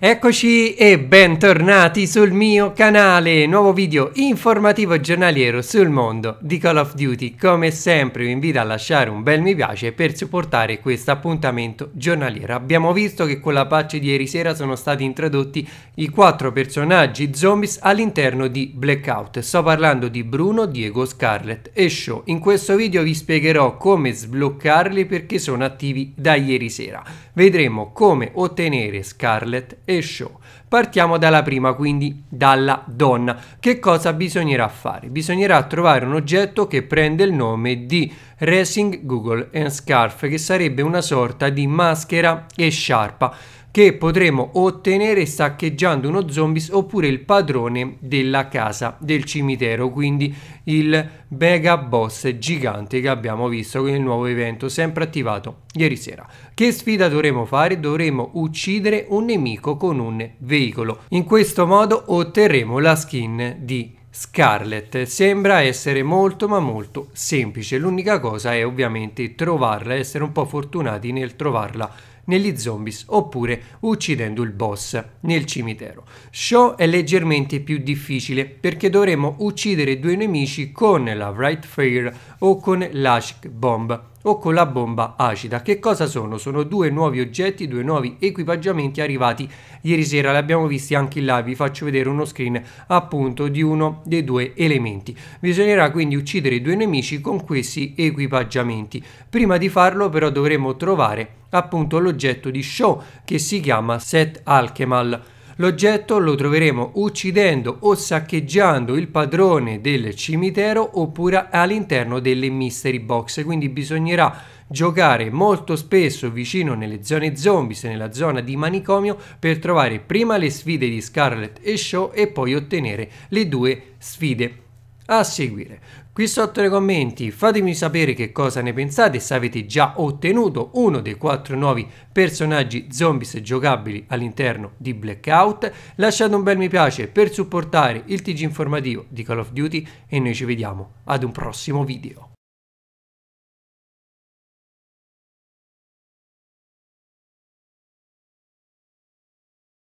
Eccoci e bentornati sul mio canale, nuovo video informativo giornaliero sul mondo di Call of Duty. Come sempre vi invito a lasciare un bel mi piace per supportare questo appuntamento giornaliero. Abbiamo visto che con la pace di ieri sera sono stati introdotti i quattro personaggi zombies all'interno di Blackout. Sto parlando di Bruno, Diego, Scarlett e Show. In questo video vi spiegherò come sbloccarli perché sono attivi da ieri sera. Vedremo come ottenere Scarlett e show. Partiamo dalla prima, quindi dalla donna. Che cosa bisognerà fare? Bisognerà trovare un oggetto che prende il nome di Racing Google and Scarf, che sarebbe una sorta di maschera e sciarpa che potremo ottenere saccheggiando uno zombies oppure il padrone della casa del cimitero, quindi il mega boss gigante che abbiamo visto con il nuovo evento sempre attivato ieri sera. Che sfida dovremo fare? Dovremo uccidere un nemico con un veicolo. In questo modo otterremo la skin di Scarlet sembra essere molto ma molto semplice, l'unica cosa è ovviamente trovarla, essere un po' fortunati nel trovarla negli zombies oppure uccidendo il boss nel cimitero. Show è leggermente più difficile perché dovremo uccidere due nemici con la Wright Fire o con l'Ashk Bomb o con la bomba acida. Che cosa sono? Sono due nuovi oggetti, due nuovi equipaggiamenti arrivati ieri sera, li abbiamo visti anche in live, vi faccio vedere uno screen appunto di uno dei due elementi. Bisognerà quindi uccidere i due nemici con questi equipaggiamenti. Prima di farlo però dovremo trovare appunto l'oggetto di show che si chiama Set Alchemal. L'oggetto lo troveremo uccidendo o saccheggiando il padrone del cimitero oppure all'interno delle mystery box, quindi bisognerà giocare molto spesso vicino nelle zone zombies nella zona di manicomio per trovare prima le sfide di Scarlet e Shaw e poi ottenere le due sfide a seguire. Qui sotto nei commenti fatemi sapere che cosa ne pensate, se avete già ottenuto uno dei quattro nuovi personaggi zombies giocabili all'interno di Blackout, lasciate un bel mi piace per supportare il TG informativo di Call of Duty e noi ci vediamo ad un prossimo video.